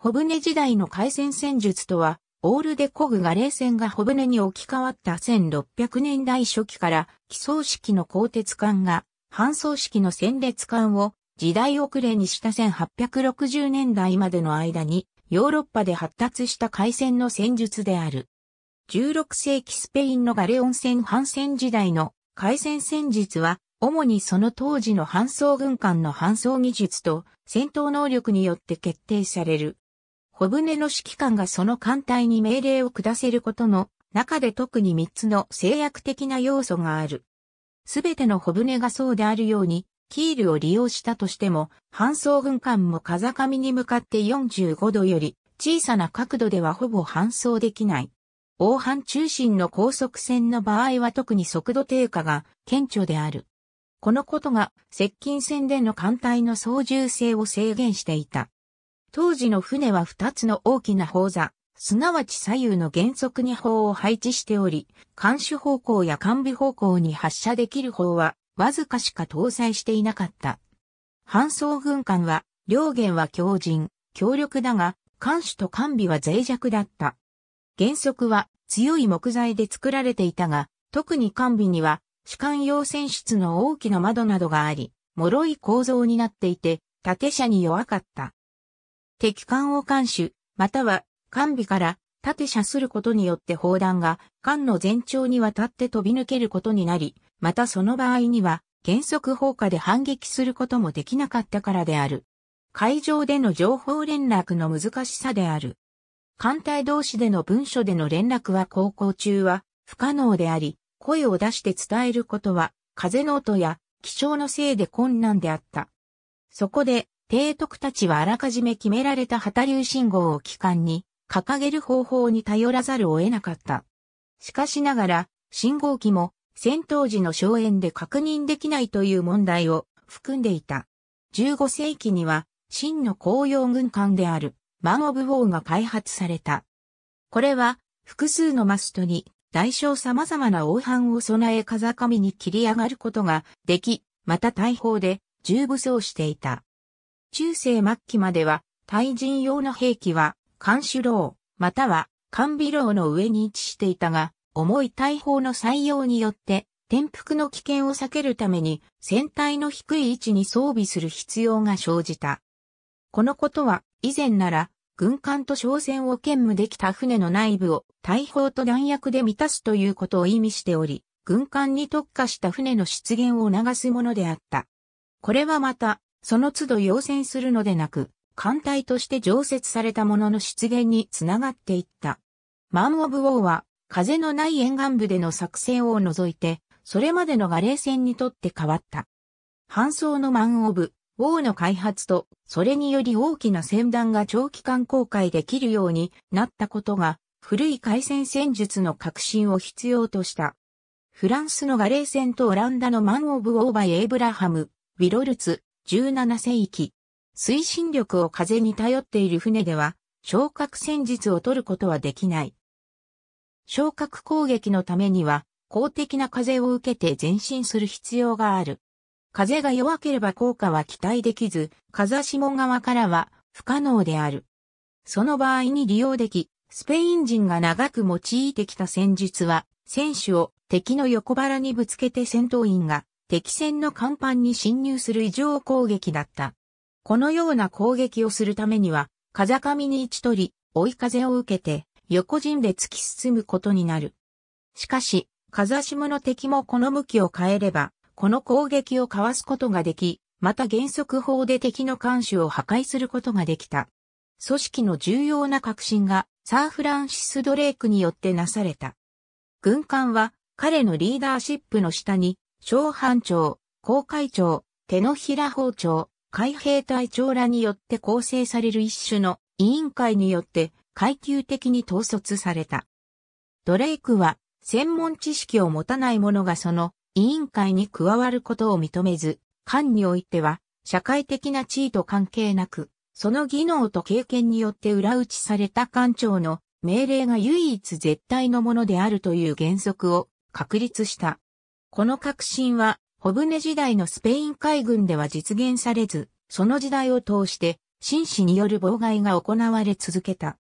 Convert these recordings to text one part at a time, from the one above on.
小舟時代の海戦戦術とは、オールデコグが冷戦が小舟に置き換わった1600年代初期から、基層式の鋼鉄艦が、搬送式の戦列艦を時代遅れにした1860年代までの間に、ヨーロッパで発達した海戦の戦術である。16世紀スペインのガレオン戦反戦時代の海戦戦術は、主にその当時の搬送軍艦の搬送技術と戦闘能力によって決定される小舟の指揮官がその艦隊に命令を下せることの中で特に3つの制約的な要素がある。すべての小舟がそうであるように、キールを利用したとしても、搬送軍艦も風上に向かって45度より小さな角度ではほぼ搬送できない。黄帆中心の高速船の場合は特に速度低下が顕著である。このことが接近船での艦隊の操縦性を制限していた。当時の船は2つの大きな砲座、すなわち左右の原則に砲を配置しており、監視方向や完備方向に発射できる砲は、わずかしか搭載していなかった。搬送軍艦は、両舷は強靭、強力だが、艦首と艦尾は脆弱だった。原則は強い木材で作られていたが、特に艦尾には主艦用船室の大きな窓などがあり、脆い構造になっていて、縦車に弱かった。敵艦を艦首、または艦尾から縦射することによって砲弾が艦の全長にわたって飛び抜けることになり、またその場合には原則砲火で反撃することもできなかったからである。海上での情報連絡の難しさである。艦隊同士での文書での連絡は航行中は不可能であり、声を出して伝えることは風の音や気象のせいで困難であった。そこで提督たちはあらかじめ決められた旗流信号を機関に掲げる方法に頼らざるを得なかった。しかしながら、信号機も戦闘時の荘園で確認できないという問題を含んでいた。15世紀には、真の紅葉軍艦であるマン・オブ・ウォーが開発された。これは、複数のマストに大小様々な黄斑を備え風上に切り上がることができ、また大砲で重武装していた。中世末期までは、対人用の兵器は、艦首楼、または、艦尾楼の上に位置していたが、重い大砲の採用によって、転覆の危険を避けるために、船体の低い位置に装備する必要が生じた。このことは、以前なら、軍艦と商船を兼務できた船の内部を大砲と弾薬で満たすということを意味しており、軍艦に特化した船の出現を促すものであった。これはまた、その都度要戦するのでなく、艦隊として常設されたものの出現につながっていった。マン・オブ・ウォーは、風のない沿岸部での作戦を除いて、それまでのガレー戦にとって変わった。搬送のマン・オブ・ウォーの開発と、それにより大きな船団が長期間航海できるようになったことが、古い海戦戦術の革新を必要とした。フランスのガレー戦とオランダのマン・オブ・オーバイ・エイブラハム、ウィロルツ、17世紀。推進力を風に頼っている船では、昇格戦術を取ることはできない。昇格攻撃のためには、公的な風を受けて前進する必要がある。風が弱ければ効果は期待できず、風下側からは不可能である。その場合に利用でき、スペイン人が長く用いてきた戦術は、選手を敵の横腹にぶつけて戦闘員が敵戦の甲板に侵入する異常攻撃だった。このような攻撃をするためには、風上に位置取り、追い風を受けて、横陣で突き進むことになる。しかし、風下の敵もこの向きを変えれば、この攻撃をかわすことができ、また原則法で敵の監視を破壊することができた。組織の重要な革新がサー・フランシス・ドレイクによってなされた。軍艦は彼のリーダーシップの下に小班長、公会長、手のひら包丁、海兵隊長らによって構成される一種の委員会によって階級的に統率された。ドレイクは専門知識を持たない者がその委員会に加わることを認めず、官においては社会的な地位と関係なく、その技能と経験によって裏打ちされた官庁の命令が唯一絶対のものであるという原則を確立した。この革新は、小船時代のスペイン海軍では実現されず、その時代を通して、紳士による妨害が行われ続けた。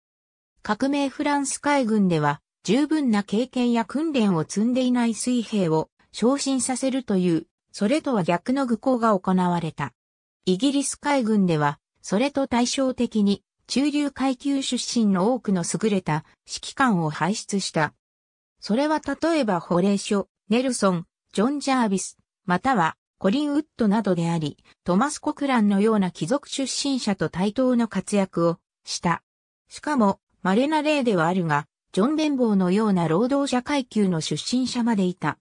革命フランス海軍では、十分な経験や訓練を積んでいない水兵を昇進させるという、それとは逆の愚行が行われた。イギリス海軍では、それと対照的に、中流階級出身の多くの優れた指揮官を輩出した。それは例えば法令書ネルソン、ジョン・ジャービス、またはコリン・ウッドなどであり、トマス・コクランのような貴族出身者と対等の活躍をした。しかも、稀な例ではあるが、ジョン・ベンボーのような労働者階級の出身者までいた。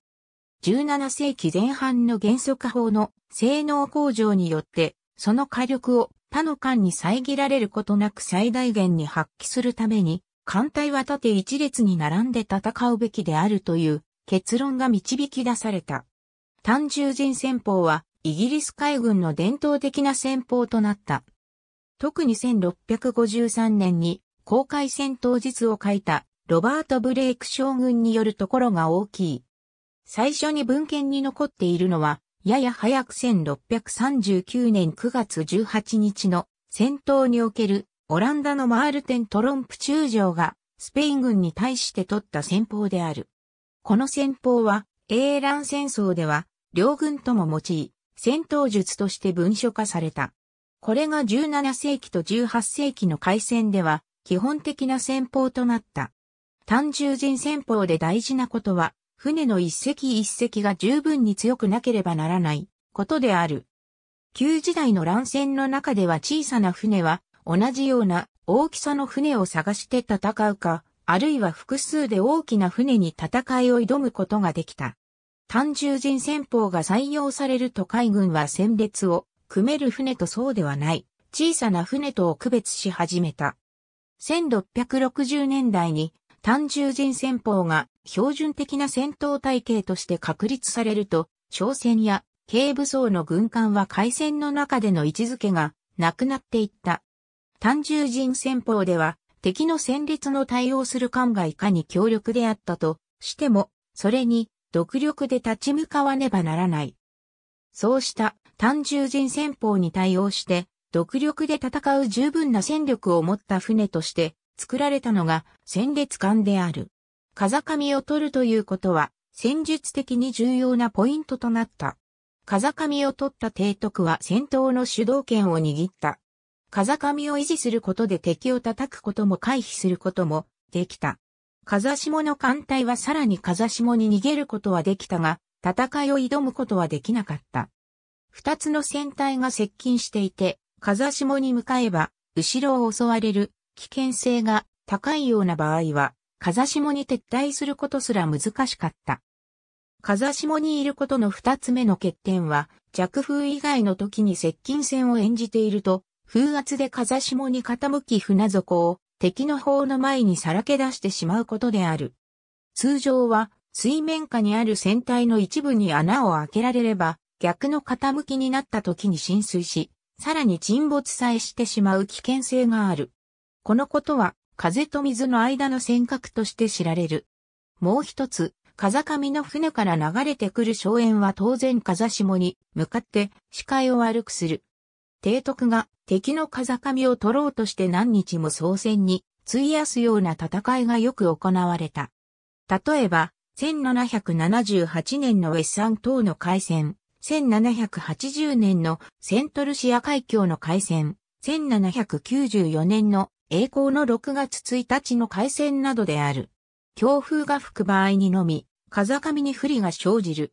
17世紀前半の原則法の性能向上によって、その火力を他の間に遮られることなく最大限に発揮するために、艦隊は縦一列に並んで戦うべきであるという結論が導き出された。単獣人戦法はイギリス海軍の伝統的な戦法となった。特に1653年に公開戦当日を書いたロバート・ブレイク将軍によるところが大きい。最初に文献に残っているのは、やや早く1639年9月18日の戦闘におけるオランダのマールテン・トロンプ中将がスペイン軍に対して取った戦法である。この戦法は、英乱戦争では、両軍とも用い、戦闘術として文書化された。これが17世紀と18世紀の海戦では、基本的な戦法となった。単純人戦法で大事なことは、船の一隻一隻が十分に強くなければならないことである。旧時代の乱戦の中では小さな船は同じような大きさの船を探して戦うか、あるいは複数で大きな船に戦いを挑むことができた。単獣人戦法が採用されると海軍は戦列を組める船とそうではない小さな船とを区別し始めた。1660年代に単獣人戦法が標準的な戦闘体系として確立されると、朝鮮や軽武装の軍艦は海戦の中での位置づけがなくなっていった。単獣人戦法では敵の戦列の対応する艦がいかに強力であったとしても、それに独力で立ち向かわねばならない。そうした単純人戦法に対応して、独力で戦う十分な戦力を持った船として作られたのが戦列艦である。風上を取るということは戦術的に重要なポイントとなった。風上を取った提督は戦闘の主導権を握った。風上を維持することで敵を叩くことも回避することもできた。風下の艦隊はさらに風下に逃げることはできたが、戦いを挑むことはできなかった。二つの船体が接近していて、風下に向かえば、後ろを襲われる危険性が高いような場合は、風下に撤退することすら難しかった。風下にいることの二つ目の欠点は、弱風以外の時に接近戦を演じていると、風圧で風下に傾き船底を敵の方の前にさらけ出してしまうことである。通常は水面下にある船体の一部に穴を開けられれば逆の傾きになった時に浸水し、さらに沈没さえしてしまう危険性がある。このことは風と水の間の尖閣として知られる。もう一つ、風上の船から流れてくる荘園は当然風下に向かって視界を悪くする。提督が敵の風上を取ろうとして何日も総戦に費やすような戦いがよく行われた。例えば、1778年のウェッサン島の海戦、1780年のセントルシア海峡の海戦、1794年の栄光の6月1日の海戦などである。強風が吹く場合にのみ、風上に不利が生じる。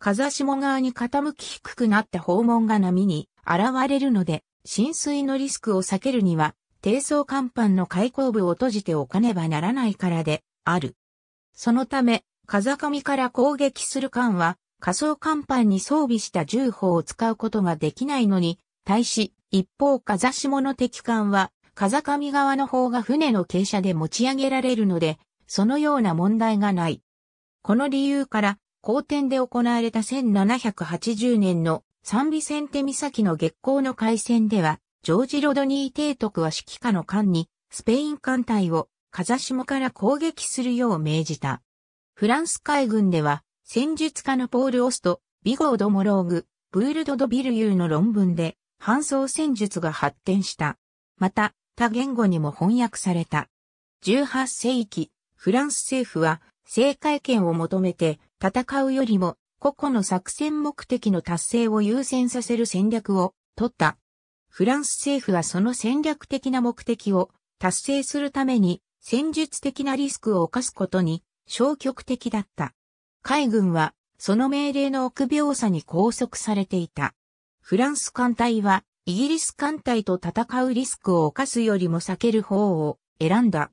風下側に傾き低くなった訪問が波に現れるので、浸水のリスクを避けるには、低層甲板の開口部を閉じておかねばならないからで、ある。そのため、風上から攻撃する艦は、仮想甲板に装備した銃砲を使うことができないのに、対し、一方風下の敵艦は、風上側の方が船の傾斜で持ち上げられるので、そのような問題がない。この理由から、後天で行われた1780年の三ビセンテ岬の月光の海戦では、ジョージ・ロドニー提督は指揮下の艦に、スペイン艦隊を、風下から攻撃するよう命じた。フランス海軍では、戦術家のポール・オスト、ビゴード・モローグ、ブールド・ド・ビルユーの論文で、搬送戦術が発展した。また、他言語にも翻訳された。18世紀、フランス政府は、正解権を求めて、戦うよりも、個々の作戦目的の達成を優先させる戦略を取った。フランス政府はその戦略的な目的を達成するために戦術的なリスクを犯すことに消極的だった。海軍はその命令の臆病さに拘束されていた。フランス艦隊はイギリス艦隊と戦うリスクを犯すよりも避ける方を選んだ。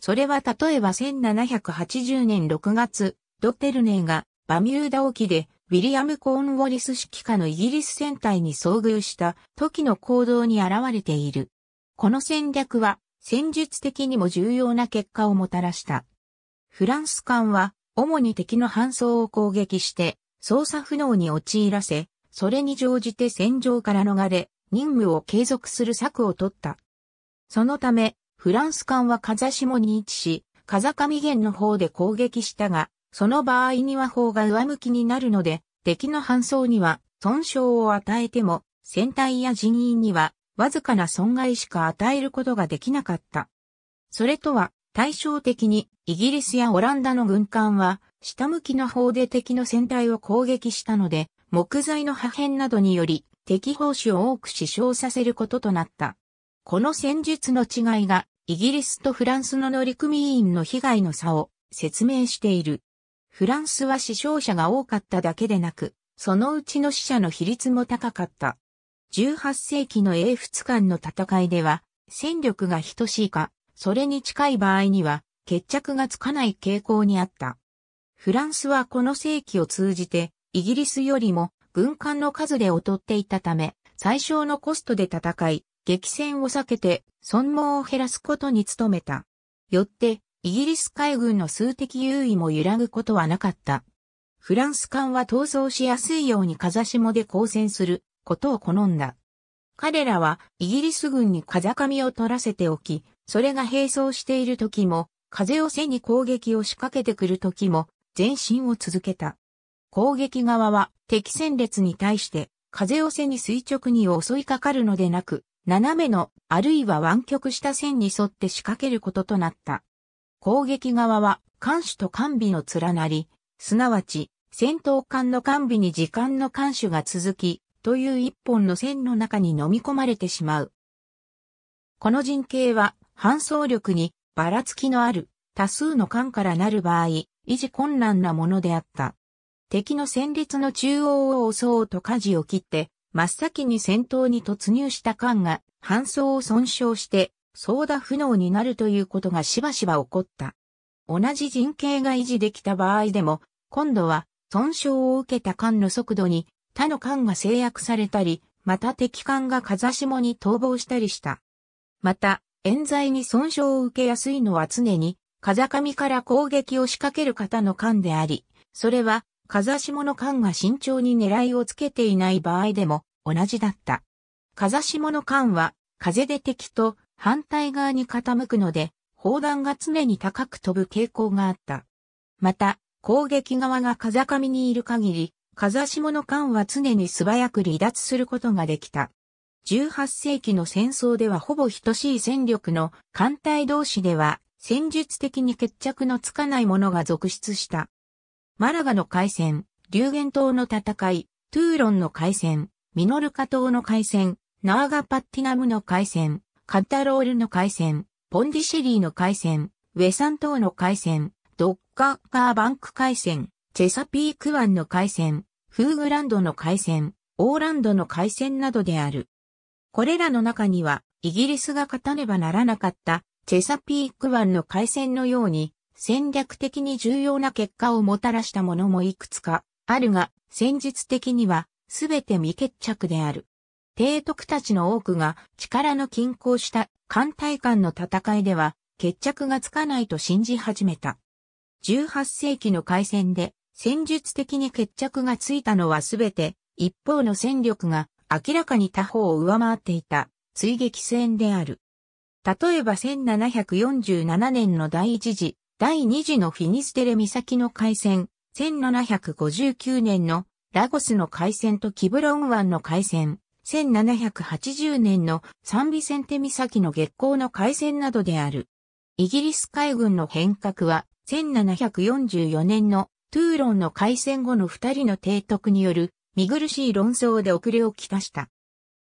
それは例えば1780年6月、ドテルネーがバミューダ沖で、ウィリアム・コーンウォリス指揮下のイギリス戦隊に遭遇した時の行動に現れている。この戦略は戦術的にも重要な結果をもたらした。フランス艦は主に敵の搬送を攻撃して操作不能に陥らせ、それに乗じて戦場から逃れ、任務を継続する策を取った。そのため、フランス艦は風下に位置し、風上源の方で攻撃したが、その場合には砲が上向きになるので、敵の搬送には損傷を与えても、船体や人員にはわずかな損害しか与えることができなかった。それとは対照的にイギリスやオランダの軍艦は下向きの砲で敵の船体を攻撃したので木材の破片などにより敵砲手を多く死傷させることとなった。この戦術の違いがイギリスとフランスの乗組員の被害の差を説明している。フランスは死傷者が多かっただけでなく、そのうちの死者の比率も高かった。18世紀の英仏間の戦いでは、戦力が等しいか、それに近い場合には、決着がつかない傾向にあった。フランスはこの世紀を通じて、イギリスよりも軍艦の数で劣っていたため、最小のコストで戦い、激戦を避けて、損耗を減らすことに努めた。よって、イギリス海軍の数的優位も揺らぐことはなかった。フランス艦は逃走しやすいように風下で交戦することを好んだ。彼らはイギリス軍に風上を取らせておき、それが並走している時も、風を背に攻撃を仕掛けてくる時も、前進を続けた。攻撃側は敵戦列に対して風を背に垂直に襲いかかるのでなく、斜めのあるいは湾曲した線に沿って仕掛けることとなった。攻撃側は艦首と艦尾の連なり、すなわち戦闘艦の艦尾に時間の艦首が続き、という一本の線の中に飲み込まれてしまう。この陣形は、搬送力にばらつきのある多数の艦からなる場合、維持困難なものであった。敵の戦列の中央を襲おうと舵を切って、真っ先に戦闘に突入した艦が、搬送を損傷して、操打不能になるということがしばしば起こった。同じ陣形が維持できた場合でも、今度は損傷を受けた艦の速度に他の艦が制約されたり、また敵艦が風下に逃亡したりした。また、冤罪に損傷を受けやすいのは常に、風上から攻撃を仕掛ける方の艦であり、それは、風下の艦が慎重に狙いをつけていない場合でも同じだった。風下の艦は、風で敵と反対側に傾くので、砲弾が常に高く飛ぶ傾向があった。また、攻撃側が風上にいる限り、風下の艦は常に素早く離脱することができた。18世紀の戦争ではほぼ等しい戦力の艦隊同士では戦術的に決着のつかないものが続出した。マラガの海戦、流言島の戦い、トゥーロンの海戦、ミノルカ島の海戦、ナーガパッティナムの海戦、カンタロールの海戦、ポンディシェリーの海戦、ウェサン島の海戦、ドッカーカーバンク海戦、チェサピーク湾の海戦、フーグランドの海戦、オーランドの海戦などである。これらの中には、イギリスが勝たねばならなかった、チェサピーク湾の海戦のように、戦略的に重要な結果をもたらしたものもいくつか、あるが、戦術的には、すべて未決着である。提督たちの多くが力の均衡した艦隊間の戦いでは決着がつかないと信じ始めた。18世紀の海戦で戦術的に決着がついたのはすべて一方の戦力が明らかに他方を上回っていた追撃戦である。例えば1747年の第一次、第二次のフィニステレ岬の海戦、1759年のラゴスの海戦とキブロン湾の海戦、1780年のサンビセンテ岬の月光の海戦などである。イギリス海軍の変革は、1744年のトゥーロンの海戦後の二人の提督による見苦しい論争で遅れをきたした。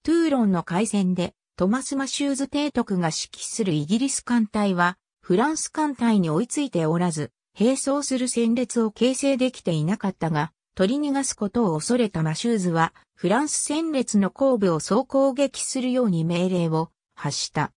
トゥーロンの海戦でトマス・マシューズ提督が指揮するイギリス艦隊はフランス艦隊に追いついておらず、並走する戦列を形成できていなかったが、取り逃がすことを恐れたマシューズは、フランス戦列の後部を総攻撃するように命令を発した。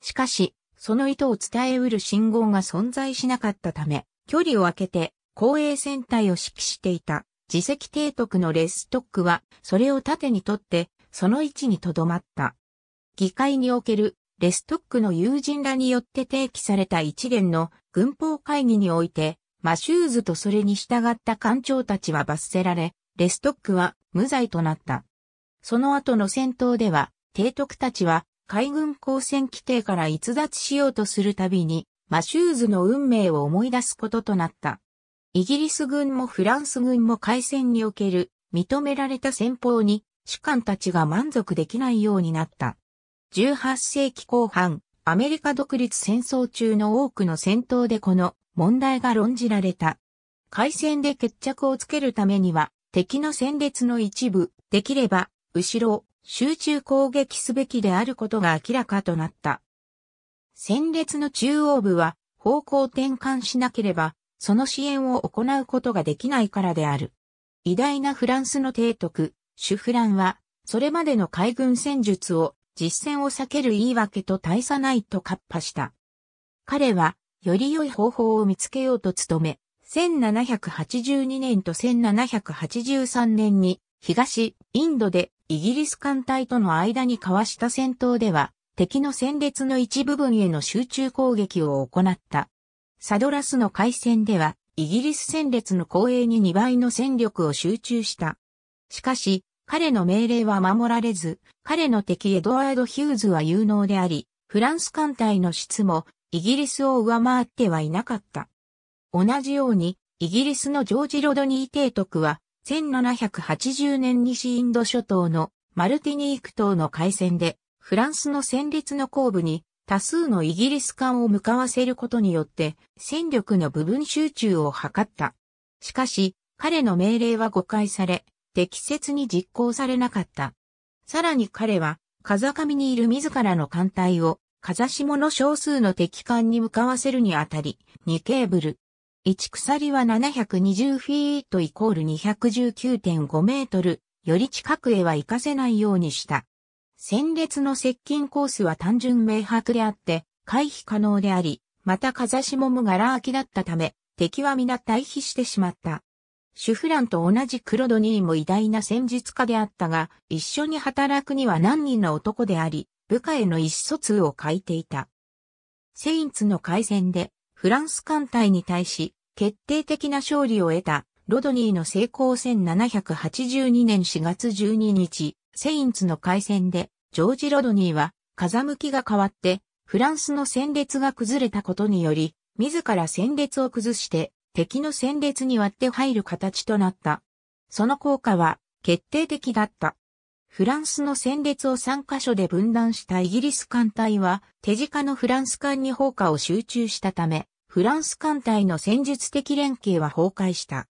しかし、その意図を伝えうる信号が存在しなかったため、距離を空けて、後衛戦隊を指揮していた、自責提督のレストックは、それを盾にとって、その位置に留まった。議会におけるレストックの友人らによって提起された一連の軍法会議において、マシューズとそれに従った艦長たちは罰せられ、レストックは無罪となった。その後の戦闘では、提督たちは海軍交戦規定から逸脱しようとするたびに、マシューズの運命を思い出すこととなった。イギリス軍もフランス軍も海戦における認められた戦法に士官たちが満足できないようになった。18世紀後半、アメリカ独立戦争中の多くの戦闘でこの問題が論じられた。海戦で決着をつけるためには、敵の戦列の一部、できれば、後ろ、集中攻撃すべきであることが明らかとなった。戦列の中央部は、方向転換しなければ、その支援を行うことができないからである。偉大なフランスの提督、シュフランは、それまでの海軍戦術を実戦を避ける言い訳と大差ないと喝破した。彼はより良い方法を見つけようと努め、1782年と1783年に東インドでイギリス艦隊との間に交わした戦闘では敵の戦列の一部分への集中攻撃を行った。サドラスの海戦ではイギリス戦列の後衛に2倍の戦力を集中した。しかし彼の命令は守られず、彼の敵エドワード・ヒューズは有能であり、フランス艦隊の質もイギリスを上回ってはいなかった。同じように、イギリスのジョージ・ロドニー提督は、1780年西インド諸島のマルティニーク島の海戦で、フランスの戦列の後部に多数のイギリス艦を向かわせることによって、戦力の部分集中を図った。しかし、彼の命令は誤解され、適切に実行されなかった。さらに彼は、風上にいる自らの艦隊を風下の少数の敵艦に向かわせるにあたり、2ケーブル。1鎖は720フィートイコール219.5メートル、より近くへは行かせないようにした。戦列の接近コースは単純明白であって、回避可能であり、また風下も柄空きだったため、敵は皆退避してしまった。シュフランと同じクロドニーも偉大な戦術家であったが、一緒に働くには何人の男であり、部下への意思疎通を欠いていた。セインツの海戦でフランス艦隊に対し決定的な勝利を得たロドニーの成功1782年4月12日、セインツの開戦でジョージ・ロドニーは風向きが変わってフランスの戦列が崩れたことにより自ら戦列を崩して敵の戦列に割って入る形となった。その効果は決定的だった。フランスの戦列を3カ所で分断したイギリス艦隊は、手近のフランス艦に砲火を集中したため、フランス艦隊の戦術的連携は崩壊した。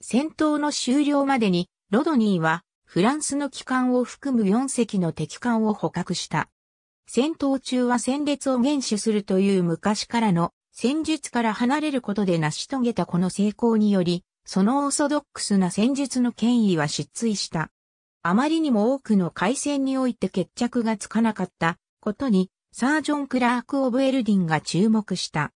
戦闘の終了までに、ロドニーは、フランスの機関を含む4隻の敵艦を捕獲した。戦闘中は戦列を厳守するという昔からの戦術から離れることで成し遂げたこの成功により、そのオーソドックスな戦術の権威は失墜した。あまりにも多くの海戦において決着がつかなかったことに、サージョン・クラーク・オブ・エルディンが注目した。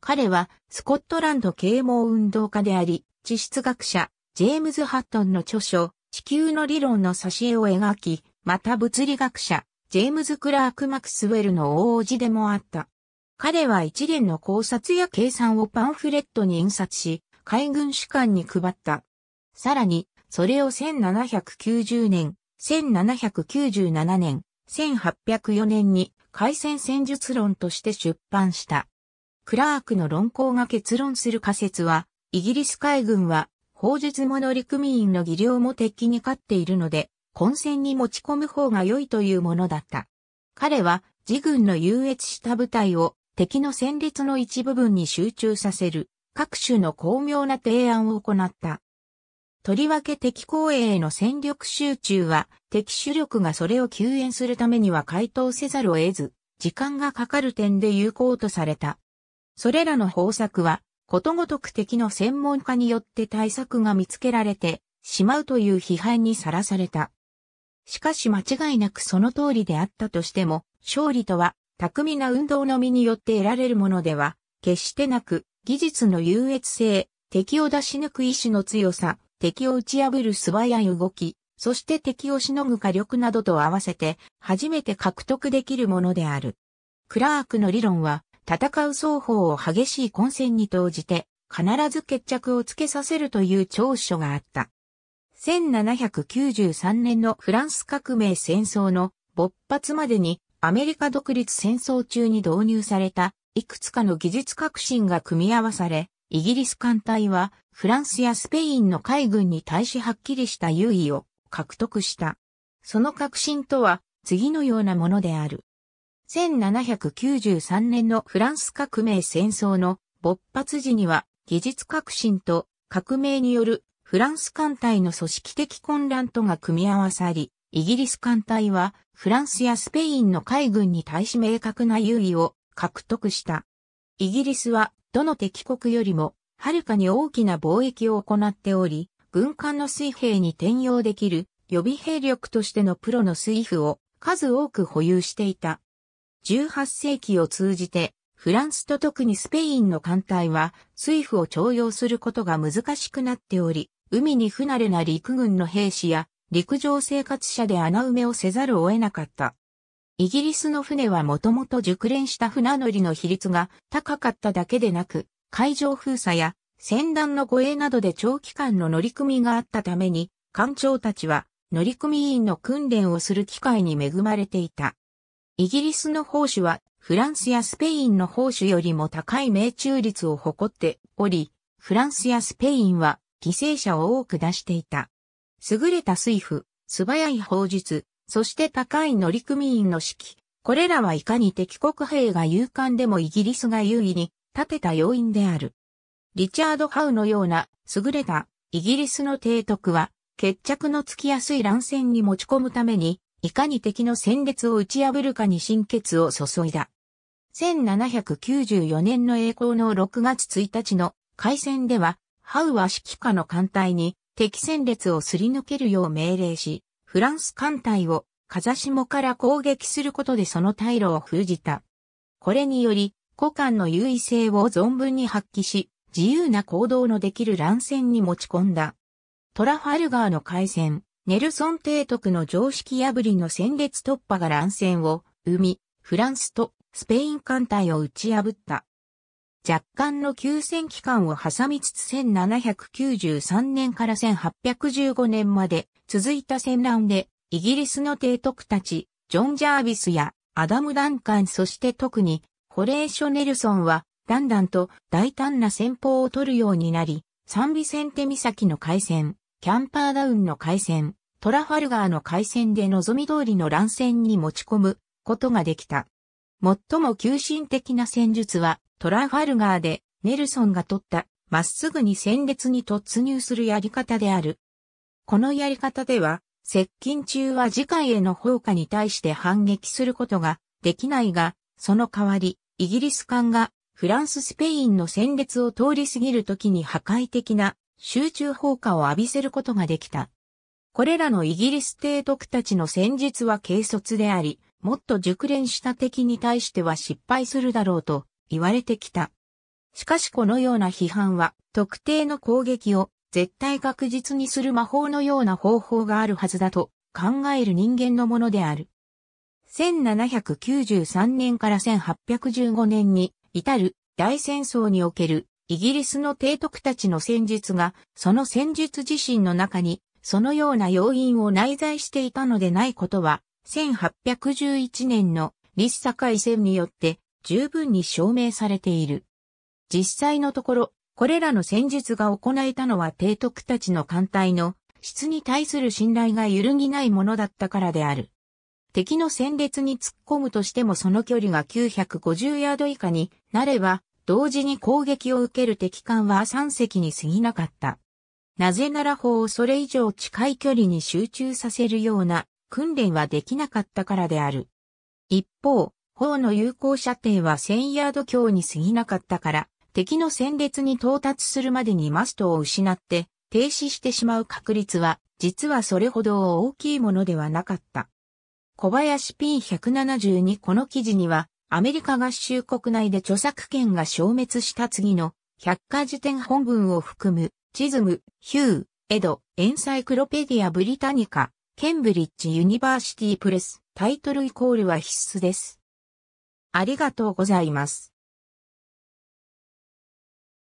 彼は、スコットランド啓蒙運動家であり、地質学者、ジェームズ・ハットンの著書、地球の理論の挿絵を描き、また物理学者、ジェームズ・クラーク・マクスウェルの王子でもあった。彼は一連の考察や計算をパンフレットに印刷し、海軍士官に配った。さらに、それを1790年、1797年、1804年に海戦戦術論として出版した。クラークの論考が結論する仮説は、イギリス海軍は、砲術もの陸民員の技量も敵に勝っているので、混戦に持ち込む方が良いというものだった。彼は、自軍の優越した部隊を敵の戦列の一部分に集中させる、各種の巧妙な提案を行った。とりわけ敵公営への戦力集中は、敵主力がそれを救援するためには回答せざるを得ず、時間がかかる点で有効とされた。それらの方策は、ことごとく敵の専門家によって対策が見つけられてしまうという批判にさらされた。しかし間違いなくその通りであったとしても、勝利とは、巧みな運動のみによって得られるものでは、決してなく、技術の優越性、敵を出し抜く意志の強さ、敵を打ち破る素早い動き、そして敵をしのぐ火力などと合わせて、初めて獲得できるものである。クラークの理論は、戦う双方を激しい混戦に投じて、必ず決着をつけさせるという長所があった。1793年のフランス革命戦争の勃発までにアメリカ独立戦争中に導入されたいくつかの技術革新が組み合わされ、イギリス艦隊はフランスやスペインの海軍に対しはっきりした優位を獲得した。その革新とは次のようなものである。1793年のフランス革命戦争の勃発時には技術革新と革命によるフランス艦隊の組織的混乱とが組み合わさり、イギリス艦隊はフランスやスペインの海軍に対し明確な優位を獲得した。イギリスはどの敵国よりもはるかに大きな貿易を行っており、軍艦の水兵に転用できる予備兵力としてのプロの水夫を数多く保有していた。18世紀を通じてフランスと特にスペインの艦隊は水夫を徴用することが難しくなっており、海に不慣れな陸軍の兵士や陸上生活者で穴埋めをせざるを得なかった。イギリスの船はもともと熟練した船乗りの比率が高かっただけでなく、海上封鎖や船団の護衛などで長期間の乗組があったために、艦長たちは乗組員の訓練をする機会に恵まれていた。イギリスの砲手はフランスやスペインの砲手よりも高い命中率を誇っており、フランスやスペインは犠牲者を多く出していた。優れた水夫、素早い砲術、そして高い乗組員の指揮。これらはいかに敵国兵が勇敢でもイギリスが優位に立てた要因である。リチャード・ハウのような優れたイギリスの提督は決着のつきやすい乱戦に持ち込むためにいかに敵の戦列を打ち破るかに心血を注いだ。1794年の栄光の6月1日の海戦では、ハウは指揮下の艦隊に敵戦列をすり抜けるよう命令し、フランス艦隊を風下から攻撃することでその退路を封じた。これにより、古艦の優位性を存分に発揮し、自由な行動のできる乱戦に持ち込んだ。トラファルガーの海戦、ネルソン提督の常識破りの戦列突破が乱戦を生み、フランスとスペイン艦隊を打ち破った。若干の休戦期間を挟みつつ1793年から1815年まで続いた戦乱で、イギリスの提督たち、ジョン・ジャービスやアダム・ダンカンそして特にホレーショ・ネルソンは、だんだんと大胆な戦法を取るようになり、サンビセンテ岬の海戦、キャンパーダウンの海戦、トラファルガーの海戦で望み通りの乱戦に持ち込むことができた。最も急進的な戦術はトラファルガーでネルソンが取ったまっすぐに戦列に突入するやり方である。このやり方では、接近中は次回への砲火に対して反撃することができないが、その代わり、イギリス艦がフランス・スペインの戦列を通り過ぎるときに破壊的な集中砲火を浴びせることができた。これらのイギリス提督たちの戦術は軽率であり、もっと熟練した敵に対しては失敗するだろうと言われてきた。しかしこのような批判は、特定の攻撃を絶対確実にする魔法のような方法があるはずだと考える人間のものである。1793年から1815年に至る大戦争におけるイギリスの提督たちの戦術が、その戦術自身の中に、そのような要因を内在していたのでないことは、1811年の立社会戦によって十分に証明されている。実際のところ、これらの戦術が行えたのは提督たちの艦隊の質に対する信頼が揺るぎないものだったからである。敵の戦列に突っ込むとしてもその距離が950ヤード以下になれば、同時に攻撃を受ける敵艦は3隻に過ぎなかった。なぜなら砲をそれ以上近い距離に集中させるような訓練はできなかったからである。一方、砲の有効射程は1000ヤード強に過ぎなかったから、敵の戦列に到達するまでにマストを失って停止してしまう確率は、実はそれほど大きいものではなかった。小林 P172 この記事には、アメリカ合衆国内で著作権が消滅した次の百科事典本文を含む、チズム、ヒュー、エド、エンサイクロペディア・ブリタニカ、ケンブリッジ・ユニバーシティ・プレス、タイトルイコールは必須です。ありがとうございます。